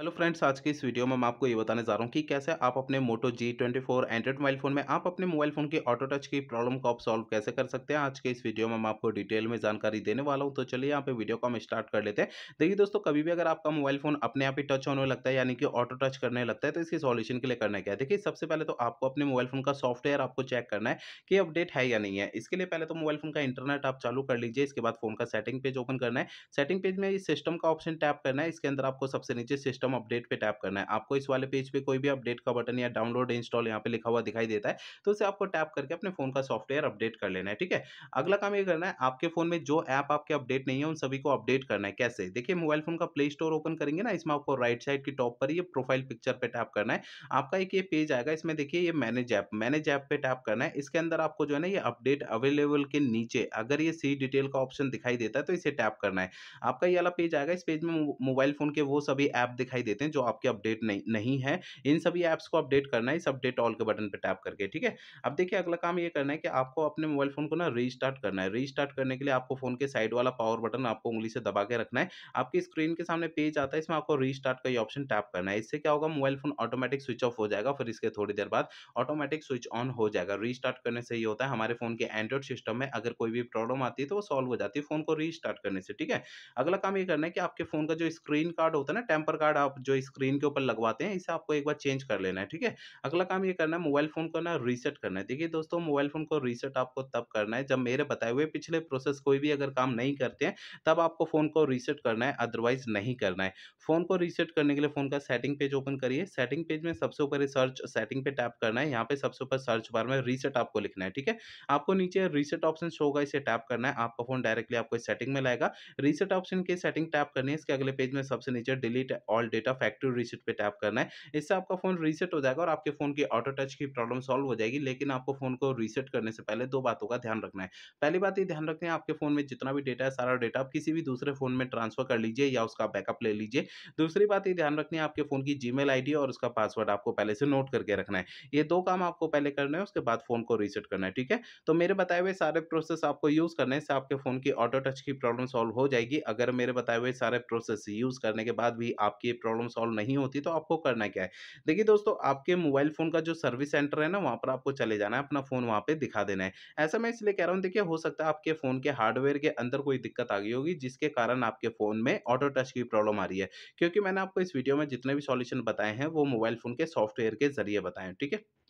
hello friends आज की इस वीडियो में मैं आपको ये बताने जा रहा हूँ कि कैसे आप अपने Moto G twenty four android mobile phone में आप अपने मोबाइल फ़ोन की ऑटो टच की प्रॉब्लम को आप सॉल्व कैसे कर सकते हैं आज के इस वीडियो में मैं आपको डिटेल में जानकारी देने वाला हूँ तो चलिए यहाँ पे वीडियो को हम स्टार्ट कर लेते हैं देखिए दोस्तों कभी भी अगर आपका मोबाइल फ़ोन अपने आप ही टच होने लगता है यानी कि ऑटो टच करने लगता है तो इसकी सॉल्यूशन के लिए करना क्या है देखिए सबसे पहले तो आपको अपने मोबाइल फ़ोन का सॉफ्टवेयर आपको चेक करना है कि अपडेट है या नहीं है इसके लिए पहले तो मोबाइल फ़ोन का इंटरनेट आप चालू कर लीजिए इसके बाद फ़ोन का सेटिंग पेज ओपन करना है सेटिंग पेज में इस सिस्टम का ऑप्शन टैप करना है इसके अंदर आपको सबसे नीचे सिस्टम सिस्टम अपडेट पे टैप करना है आपको इस वाले पेज पे कोई भी अपडेट का बटन या डाउनलोड इंस्टॉल यहाँ पे लिखा हुआ दिखाई देता है तो उसे आपको टैप करके अपने फोन का सॉफ्टवेयर अपडेट कर लेना है ठीक है अगला काम ये करना है आपके फोन में जो ऐप आपके अपडेट नहीं है उन सभी को अपडेट करना है कैसे देखिए मोबाइल फोन का प्ले स्टोर ओपन करेंगे ना इसमें आपको राइट साइड की टॉप पर ये प्रोफाइल पिक्चर पर टैप करना है आपका एक ये पेज आएगा इसमें देखिए ये मैनेज ऐप मैनेज ऐप पर टैप करना है इसके अंदर आपको जो है ना ये अपडेट अवेलेबल के नीचे अगर ये सी डिटेल का ऑप्शन दिखाई देता है तो इसे टैप करना है आपका ये वाला पेज आएगा इस पेज में मोबाइल फोन के वो सभी ऐप दिखाई दिखाई देते हैं जो आपके अपडेट नहीं नहीं है इन सभी ऐप्स को अपडेट करना है इस अपडेट ऑल के बटन पर टैप करके ठीक है अब देखिए अगला काम ये करना है कि आपको अपने मोबाइल फ़ोन को ना रीस्टार्ट करना है रीस्टार्ट करने के लिए आपको फ़ोन के साइड वाला पावर बटन आपको उंगली से दबा के रखना है आपकी स्क्रीन के सामने पेज आता है इसमें आपको रीस्टार्ट का ये ऑप्शन टैप करना है इससे क्या होगा mobile phone automatic switch off हो जाएगा फिर इसके थोड़ी देर बाद ऑटोमेटिक स्विच ऑन हो जाएगा रीस्टार्ट करने से ही होता है हमारे फ़ोन के एंड्रॉइड सिस्टम में अगर कोई भी प्रॉब्लम आती है तो वो सॉल्व हो जाती है फ़ोन को रीस्टार्ट करने से ठीक है अगला काम ये करना है कि आपके फ़ोन का जो स्क्रीन कार्ड होता है ना टेम्पर कार्ड आप जो स्क्रीन के ऊपर लगवाते हैं इसे आपको एक बार चेंज कर लेना है ठीक है अगला काम ये करना है मोबाइल फ़ोन को ना रीसेट करना है देखिए दोस्तों मोबाइल फ़ोन को रीसेट आपको तब करना है जब मेरे बताए हुए पिछले प्रोसेस कोई भी अगर काम नहीं करते हैं तब आपको फ़ोन को रीसेट करना है अदरवाइज नहीं करना है फ़ोन को रीसेट करने के लिए फ़ोन का सेटिंग पेज ओपन करिए सेटिंग पेज में सबसे ऊपर सर्च सेटिंग पे टैप करना है यहाँ पे सबसे ऊपर सर्च बार में रीसेट आपको लिखना है ठीक है आपको नीचे रीसेट ऑप्शन शो होगा इसे टैप करना है आपका फ़ोन डायरेक्टली आपको सेटिंग में लाएगा रीसेट ऑप्शन की सेटिंग टैप करनी है इसके अगले पेज में सबसे नीचे delete all data factory reset पे टैप करना है इससे आपका फ़ोन रीसेट हो जाएगा और आपके फ़ोन की ऑटो टच की प्रॉब्लम सॉल्व हो जाएगी लेकिन आपको फ़ोन को रीसेट करने से पहले दो बातों का ध्यान रखना है पहली बात ये ध्यान रखते हैं आपके फ़ोन में जितना भी डेटा है सारा डेटा आप किसी भी दूसरे फ़ोन में ट्रांसफ़र कर लीजिए या उसका बैकअप ले लीजिए दूसरी बात ये ध्यान रखनी है आपके फ़ोन की जी मेल और उसका पासवर्ड आपको पहले से नोट करके रखना है ये दो काम आपको पहले करना है उसके बाद फ़ोन को रीसेट करना है ठीक है तो मेरे बताए हुए सारे प्रोसेस आपको यूज़ करने से आपके फ़ोन की ऑटो टच की प्रॉब्लम सॉल्व हो जाएगी अगर मेरे बताए हुए सारे प्रोसेस यूज़ करने के बाद भी आपके प्रॉब्लम सॉल्व नहीं होती तो आपको करना क्या है देखिए दोस्तों आपके मोबाइल फ़ोन का जो सर्विस सेंटर है ना वहाँ पर आपको चले जाना है अपना फ़ोन वहाँ पर दिखा देना है ऐसा मैं इसलिए कह रहा हूँ देखिए हो सकता है आपके फ़ोन के हार्डवेयर के अंदर कोई दिक्कत आ गई होगी जिसके कारण आपके फ़ोन में ऑटो टच की प्रॉब्लम आ रही है क्योंकि मैंने आपको इस वीडियो में जितने भी सॉल्यूशन बताए हैं वो मोबाइल फ़ोन के सॉफ्टवेयर के ज़रिए बताएं ठीक है